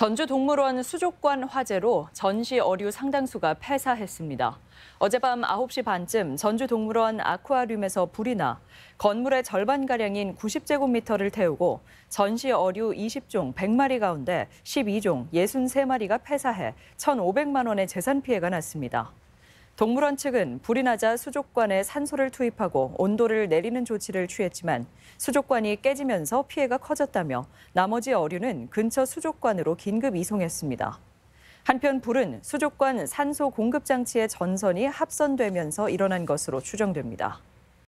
전주 동물원 수족관 화재로 전시 어류 상당수가 폐사했습니다. 어젯밤 9시 반쯤 전주 동물원 아쿠아륨에서 불이 나 건물의 절반가량인 90제곱미터를 태우고 전시 어류 20종 100마리 가운데 12종 63마리가 폐사해 1,500만 원의 재산 피해가 났습니다. 동물원 측은 불이 나자 수족관에 산소를 투입하고 온도를 내리는 조치를 취했지만 수족관이 깨지면서 피해가 커졌다며 나머지 어류는 근처 수족관으로 긴급 이송했습니다. 한편 불은 수족관 산소 공급 장치의 전선이 합선되면서 일어난 것으로 추정됩니다.